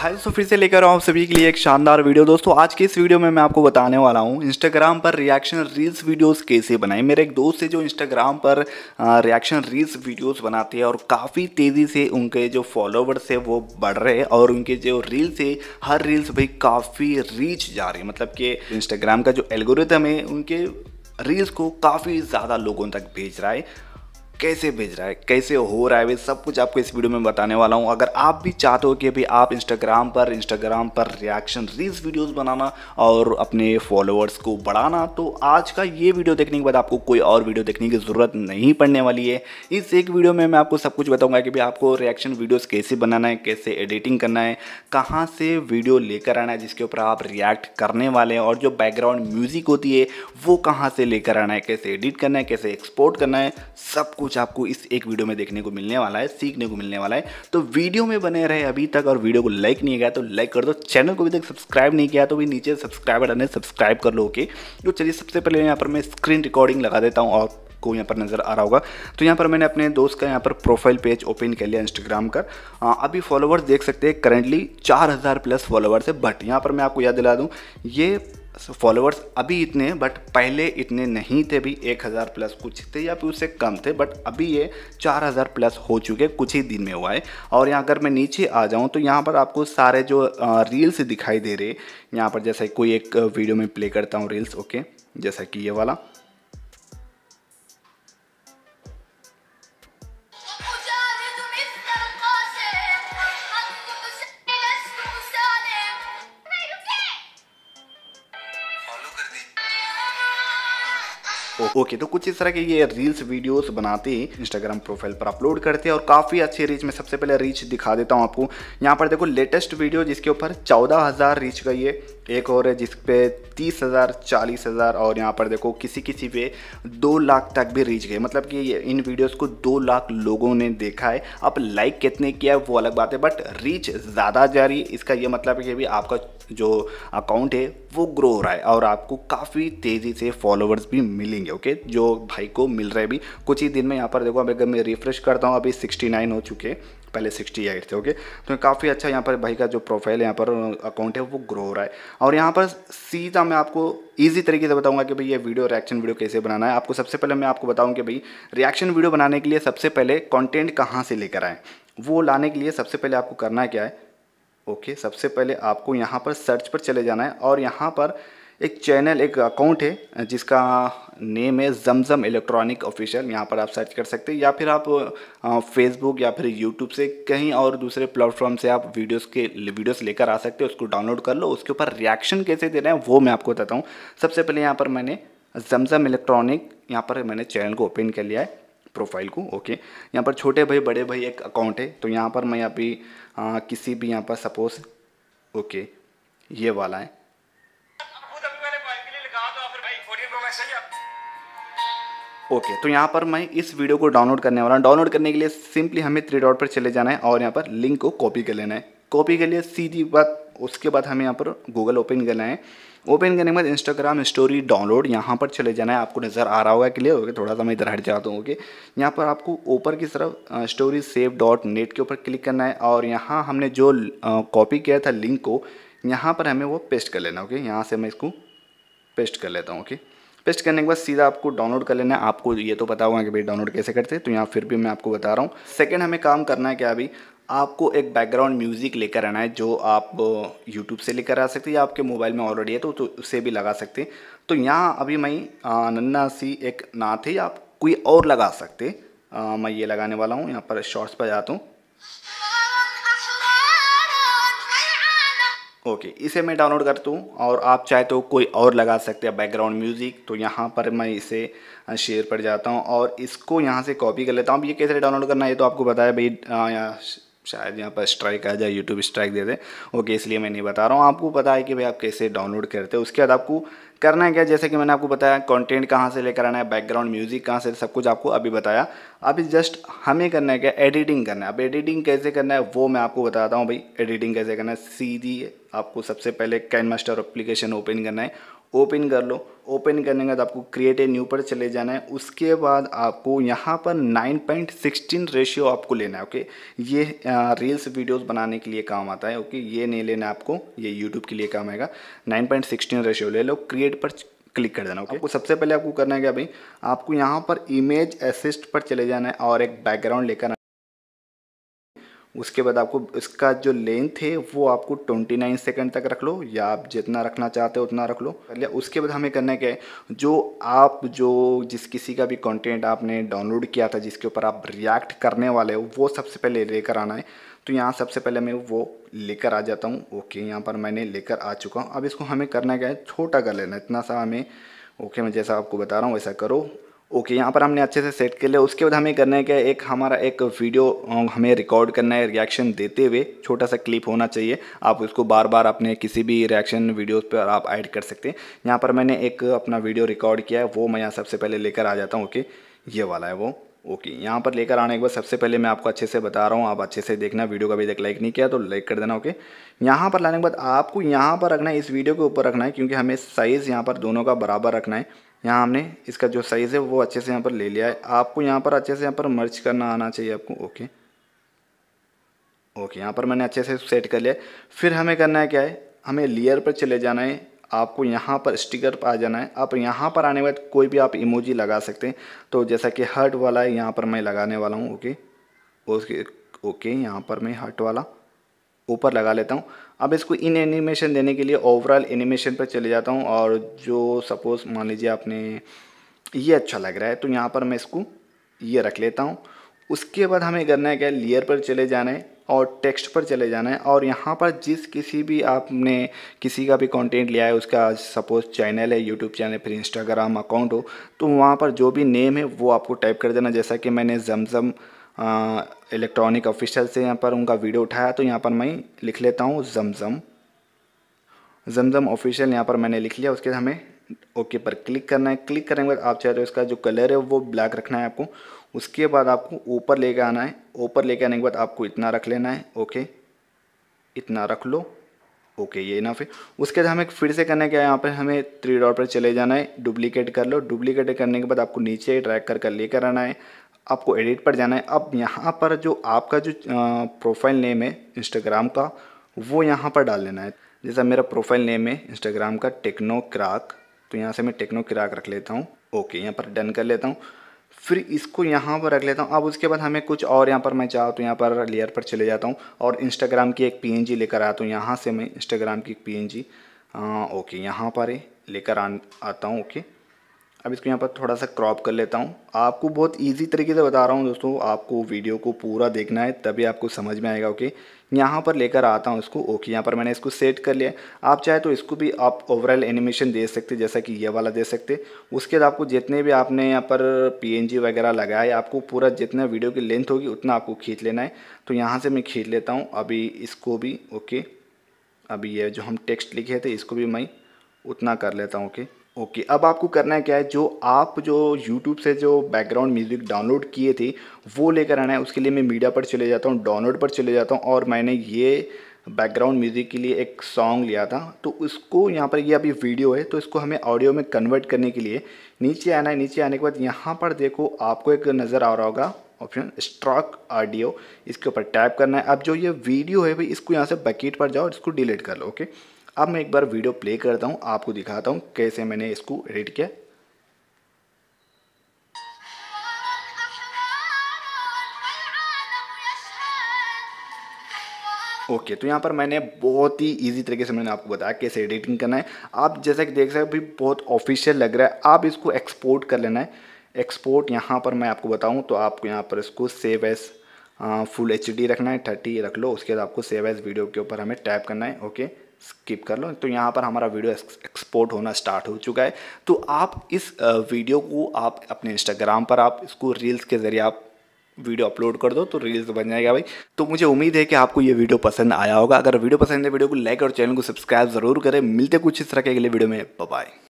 हाय दोस्तों फिर से लेकर आऊँ आप सभी के लिए एक शानदार वीडियो दोस्तों आज के इस वीडियो में मैं आपको बताने वाला हूँ इंस्टाग्राम पर रिएक्शन रील्स वीडियोस कैसे बनाएं मेरे एक दोस्त है जो इंस्टाग्राम पर रिएक्शन रील्स वीडियोस बनाते हैं और काफ़ी तेज़ी से उनके जो फॉलोवर्स है वो बढ़ रहे हैं और उनके जो रील्स है हर रील्स भाई काफ़ी रीच जा रही है मतलब कि इंस्टाग्राम का जो एल्गोरिथम है उनके रील्स को काफ़ी ज़्यादा लोगों तक भेज रहा है कैसे भेज रहा है कैसे हो रहा है वे सब कुछ आपको इस वीडियो में बताने वाला हूँ अगर आप भी चाहते हो कि अभी आप इंस्टाग्राम पर इंस्टाग्राम पर रिएक्शन रील्स वीडियोस बनाना और अपने फॉलोअर्स को बढ़ाना तो आज का ये वीडियो देखने के बाद आपको कोई और वीडियो देखने की ज़रूरत नहीं पड़ने वाली है इस एक वीडियो में मैं आपको सब कुछ बताऊँगा कि भाई आपको रिएक्शन वीडियोज़ कैसे बनाना है कैसे एडिटिंग करना है कहाँ से वीडियो लेकर आना है जिसके ऊपर आप रिएक्ट करने वाले हैं और जो बैकग्राउंड म्यूज़िक होती है वो कहाँ से लेकर आना है कैसे एडिट करना है कैसे एक्सपोर्ट करना है सब कुछ कुछ आपको इस एक वीडियो में देखने को मिलने वाला है सीखने को मिलने वाला है तो वीडियो में बने रहे अभी तक और वीडियो को लाइक नहीं किया तो लाइक कर दो चैनल को अभी तक सब्सक्राइब नहीं किया तो भी नीचे सब्सक्राइब बटन है सब्सक्राइब कर लो ओके तो चलिए सबसे पहले यहाँ पर मैं स्क्रीन रिकॉर्डिंग लगा देता हूँ और को यहाँ पर नज़र आ रहा होगा तो यहाँ पर मैंने अपने दोस्त का यहाँ पर प्रोफाइल पेज ओपन कर लिया इंस्टाग्राम का आ, हाँ, अभी फॉलोवर्स देख सकते हैं करंटली 4000 प्लस फॉलोवर्स है बट यहाँ पर मैं आपको याद दिला दूँ ये फॉलोअर्स अभी इतने हैं बट पहले इतने नहीं थे भी एक हज़ार प्लस कुछ थे या फिर उससे कम थे बट अभी ये चार हज़ार प्लस हो चुके कुछ ही दिन में हुआ है और यहाँ अगर मैं नीचे आ जाऊँ तो यहाँ पर आपको सारे जो रील्स दिखाई दे रहे यहाँ पर जैसे कोई एक वीडियो में प्ले करता हूँ रील्स ओके जैसा कि ये वाला ओके तो कुछ इस तरह के ये रील्स वीडियोस बनाते इंस्टाग्राम प्रोफाइल पर अपलोड करते हैं और काफ़ी अच्छी रीच में सबसे पहले रीच दिखा देता हूँ आपको यहाँ पर देखो लेटेस्ट वीडियो जिसके ऊपर चौदह हज़ार रीच का ये एक और है जिस पे तीस हज़ार चालीस हज़ार और यहाँ पर देखो किसी किसी पे दो लाख तक भी रीच गए मतलब कि इन वीडियोस को दो लाख लोगों ने देखा है अब लाइक कितने किया है वो अलग बात है बट रीच ज़्यादा जा रही है इसका ये मतलब है कि भी आपका जो अकाउंट है वो ग्रो हो रहा है और आपको काफ़ी तेज़ी से फॉलोअर्स भी मिलेंगे ओके जो भाई को मिल रहा है भी कुछ ही दिन में यहाँ पर देखो अब अगर मैं रिफ्रेश करता हूँ अभी सिक्सटी नाइन हो चुके हैं पहले सिक्सटी एट थे ओके तो काफ़ी अच्छा यहाँ पर भाई का जो प्रोफाइल है यहाँ पर अकाउंट है वो ग्रो हो रहा है और यहाँ पर सीधा मैं आपको ईजी तरीके से बताऊंगा कि भाई ये वीडियो रिएक्शन वीडियो कैसे बनाना है आपको सबसे पहले मैं आपको बताऊँ कि भाई रिएक्शन वीडियो बनाने के लिए सबसे पहले कॉन्टेंट कहाँ से लेकर आएँ वो लाने के लिए सबसे पहले आपको करना क्या है ओके सबसे पहले आपको यहाँ पर सर्च पर चले जाना है और यहाँ पर एक चैनल एक अकाउंट है जिसका नेम है जमजम इलेक्ट्रॉनिक ऑफिशियल यहाँ पर आप सर्च कर सकते हैं या फिर आप फेसबुक या फिर यूट्यूब से कहीं और दूसरे प्लेटफॉर्म से आप वीडियोस के वीडियोस लेकर आ सकते हैं उसको डाउनलोड कर लो उसके ऊपर रिएक्शन कैसे दे रहे हैं वो मैं आपको बताता हूँ सबसे पहले यहाँ पर मैंने जमजम इलेक्ट्रॉनिक यहाँ पर मैंने चैनल को ओपन कर लिया है प्रोफाइल को ओके यहाँ पर छोटे भाई बड़े भाई एक अकाउंट है तो यहाँ पर मैं अभी आ, किसी भी यहाँ पर सपोज ओके ये वाला है ओके okay, तो यहाँ पर मैं इस वीडियो को डाउनलोड करने वाला हूँ डाउनलोड करने के लिए सिंपली हमें थ्री डॉट पर चले जाना है और यहाँ पर लिंक को कॉपी कर लेना है कॉपी के लिए सीधी बात उसके बाद हमें यहाँ पर गूगल ओपन करना है ओपन करने के बाद इंस्टाग्राम स्टोरी डाउनलोड यहाँ पर चले जाना है आपको नज़र आ रहा होगा क्लियर होगा थोड़ा सा मैं इधर हट जाता हूँ ओके यहाँ पर आपको ऊपर की तरफ स्टोरी सेव डॉट नेट के ऊपर क्लिक करना है और यहाँ हमने जो कॉपी किया था लिंक को यहाँ पर हमें वो पेस्ट कर लेना ओके यहाँ से मैं इसको पेस्ट कर लेता हूँ ओके पेस्ट करने के बाद सीधा आपको डाउनलोड कर लेना है आपको ये तो पता होगा कि भाई डाउनलोड कैसे करते हैं तो यहाँ फिर भी मैं आपको बता रहा हूँ सेकेंड हमें काम करना है क्या अभी आपको एक बैकग्राउंड म्यूज़िक लेकर आना है जो आप यूट्यूब से लेकर आ सकते हैं या आपके मोबाइल में ऑलरेडी है तो, तो उसे भी लगा सकते हैं तो यहाँ अभी मैं नन्ना सी एक नाथ है या आप कोई और लगा सकते आ, मैं ये लगाने वाला हूँ यहाँ पर शॉर्ट्स पर जाता हूँ ओके इसे मैं डाउनलोड करता हूँ और आप चाहे तो कोई और लगा सकते हैं बैकग्राउंड म्यूज़िक तो यहाँ पर मैं इसे शेयर पर जाता हूँ और इसको यहाँ से कॉपी कर लेता हूँ अब ये कैसे डाउनलोड करना है ये तो आपको बताया भाई शायद यहाँ पर स्ट्राइक आ जाए यूट्यूब स्ट्राइक दे दे ओके इसलिए मैं नहीं बता रहा हूँ आपको पता है कि भाई आप कैसे डाउनलोड करते हैं उसके बाद आपको करना है क्या जैसे कि मैंने आपको बताया कंटेंट कहाँ से लेकर आना है बैकग्राउंड म्यूजिक कहाँ से सब कुछ आपको अभी बताया अभी जस्ट हमें करना है क्या एडिटिंग करना है अब एडिटिंग कैसे करना है वो मैं आपको बताता हूँ भाई एडिटिंग कैसे करना है सीधी आपको सबसे पहले कैन मास्टर अप्लीकेशन ओपन करना है ओपन कर लो ओपन करने के बाद आपको क्रिएट ए न्यू पर चले जाना है उसके बाद आपको यहाँ पर 9.16 रेशियो आपको लेना है ओके ये रील्स वीडियोस बनाने के लिए काम आता है ओके ये नहीं लेना आपको ये यूट्यूब के लिए काम आएगा 9.16 रेशियो ले लो क्रिएट पर क्लिक कर देना ओके आपको सबसे पहले आपको करना है क्या भाई आपको यहाँ पर इमेज असिस्ट पर चले जाना है और एक बैकग्राउंड लेकर उसके बाद आपको इसका जो लेंथ है वो आपको 29 सेकंड तक रख लो या आप जितना रखना चाहते हो उतना रख लो कर लिया उसके बाद हमें करना क्या है जो आप जो जिस किसी का भी कंटेंट आपने डाउनलोड किया था जिसके ऊपर आप रिएक्ट करने वाले हो वो सबसे पहले लेकर आना है तो यहाँ सबसे पहले मैं वो लेकर आ जाता हूँ ओके यहाँ पर मैंने लेकर आ चुका हूँ अब इसको हमें करना क्या है छोटा कर लेना इतना सा हमें ओके मैं जैसा आपको बता रहा हूँ वैसा करो ओके यहाँ पर हमने अच्छे से सेट कर लिया उसके बाद हमें करना है क्या एक हमारा एक वीडियो हमें रिकॉर्ड करना है रिएक्शन देते हुए छोटा सा क्लिप होना चाहिए आप उसको बार बार अपने किसी भी रिएक्शन वीडियोस पर आप ऐड कर सकते हैं यहाँ पर मैंने एक अपना वीडियो रिकॉर्ड किया है वो मैं यहाँ सबसे पहले लेकर आ जाता हूँ ओके ये वाला है वो ओके यहाँ पर लेकर आने के बाद सबसे पहले मैं आपको अच्छे से बता रहा हूँ आप अच्छे से देखना वीडियो का अभी तक लाइक नहीं किया तो लाइक कर देना ओके यहाँ पर लाने के बाद आपको यहाँ पर रखना है इस वीडियो के ऊपर रखना है क्योंकि हमें साइज़ यहाँ पर दोनों का बराबर रखना है यहाँ हमने इसका जो साइज़ है वो अच्छे से यहाँ पर ले लिया है आपको यहाँ पर अच्छे से यहाँ पर मर्च करना आना चाहिए आपको ओके ओके यहाँ पर मैंने अच्छे से सेट कर लिया फिर हमें करना है क्या है हमें लेयर पर चले जाना है आपको यहाँ पर स्टिकर पर आ जाना है आप यहाँ पर आने के बाद कोई भी आप इमोजी लगा सकते हैं तो जैसा कि हर्ट वाला है यहाँ पर मैं लगाने वाला हूँ ओके ओके ओके यहाँ पर मैं हर्ट वाला ऊपर लगा लेता हूँ अब इसको इन एनिमेशन देने के लिए ओवरऑल एनिमेशन पर चले जाता हूँ और जो सपोज़ मान लीजिए आपने ये अच्छा लग रहा है तो यहाँ पर मैं इसको ये रख लेता हूँ उसके बाद हमें करना है क्या लेयर पर चले जाना है और टेक्स्ट पर चले जाना है और यहाँ पर जिस किसी भी आपने किसी का भी कंटेंट लिया है उसका सपोज चैनल है यूट्यूब चैनल फिर इंस्टाग्राम अकाउंट हो तो वहाँ पर जो भी नेम है वो आपको टाइप कर देना जैसा कि मैंने जमजम इलेक्ट्रॉनिक ऑफिशियल से यहाँ पर उनका वीडियो उठाया तो यहाँ पर मैं लिख लेता हूँ जमजम जमजम ऑफिशियल यहाँ पर मैंने लिख लिया उसके हमें ओके पर क्लिक करना है क्लिक करने के बाद आप चाहे तो इसका जो कलर है वो ब्लैक रखना है आपको उसके बाद आपको ऊपर लेके आना है ऊपर लेके आने के बाद आपको इतना रख लेना है ओके इतना रख लो ओके ये ना फिर उसके बाद हमें फिर से करना है क्या यहाँ पर हमें थ्री डॉट पर चले जाना है डुप्लीकेट कर लो डुप्लीकेट करने के बाद आपको नीचे ड्रैग कर कर लेकर आना है आपको एडिट पर जाना है अब यहाँ पर जो आपका जो प्रोफाइल नेम है इंस्टाग्राम का वो यहाँ पर डाल लेना है जैसा मेरा प्रोफाइल नेम है इंस्टाग्राम का टेक्नो क्राक तो यहाँ से मैं टेक्नो क्राक रख लेता हूँ ओके यहाँ पर डन कर लेता हूँ फिर इसको यहाँ पर रख लेता हूँ अब उसके बाद हमें कुछ और यहाँ पर मैं चाहूँ तो यहाँ पर लेयर पर चले जाता हूँ और इंस्टाग्राम की एक पी लेकर आता हूँ तो यहाँ से मैं इंस्टाग्राम की एक पी ओके यहाँ पर लेकर आता हूँ ओके अब इसको यहाँ पर थोड़ा सा क्रॉप कर लेता हूँ आपको बहुत इजी तरीके से बता रहा हूँ दोस्तों आपको वीडियो को पूरा देखना है तभी आपको समझ में आएगा ओके यहाँ पर लेकर आता हूँ इसको ओके यहाँ पर मैंने इसको सेट कर लिया आप चाहे तो इसको भी आप ओवरऑल एनिमेशन दे सकते जैसा कि ये वाला दे सकते उसके बाद आपको जितने भी आपने यहाँ पर पी वगैरह लगाया है आपको पूरा जितना वीडियो की लेंथ होगी उतना आपको खींच लेना है तो यहाँ से मैं खींच लेता हूँ अभी इसको भी ओके अभी ये जो हम टेक्स्ट लिखे थे इसको भी मैं उतना कर लेता हूँ ओके ओके okay, अब आपको करना है क्या है जो आप जो यूट्यूब से जो बैकग्राउंड म्यूज़िक डाउनलोड किए थे वो लेकर आना है उसके लिए मैं मीडिया पर चले जाता हूँ डाउनलोड पर चले जाता हूँ और मैंने ये बैकग्राउंड म्यूज़िक के लिए एक सॉन्ग लिया था तो उसको यहाँ पर ये अभी वीडियो है तो इसको हमें ऑडियो में कन्वर्ट करने के लिए नीचे आना है नीचे आने के बाद यहाँ पर देखो आपको एक नज़र आ रहा होगा ऑप्शन स्ट्रॉक ऑडियो इसके ऊपर टैप करना है अब जो ये वीडियो है भाई इसको यहाँ से बकेट पर जाओ इसको डिलीट कर लो ओके okay? अब मैं एक बार वीडियो प्ले करता हूँ आपको दिखाता हूँ कैसे मैंने इसको एडिट किया ओके okay, तो यहाँ पर मैंने बहुत ही इजी तरीके से मैंने आपको बताया कैसे एडिटिंग करना है आप जैसा कि देख सकते भी बहुत ऑफिशियल लग रहा है आप इसको एक्सपोर्ट कर लेना है एक्सपोर्ट यहाँ पर मैं आपको बताऊँ तो आपको यहाँ पर इसको सेव एस फुल एच रखना है थर्टी रख लो उसके बाद आपको सेव एस वीडियो के ऊपर हमें टैप करना है ओके okay? स्किप कर लो तो यहाँ पर हमारा वीडियो एक्सपोर्ट होना स्टार्ट हो चुका है तो आप इस वीडियो को आप अपने इंस्टाग्राम पर आप इसको रील्स के ज़रिए आप वीडियो अपलोड कर दो तो रील्स बन जाएगा भाई तो मुझे उम्मीद है कि आपको ये वीडियो पसंद आया होगा अगर वीडियो पसंद है वीडियो को लाइक और चैनल को सब्सक्राइब जरूर करें मिलते कुछ इस तरह के अगले वीडियो में बाय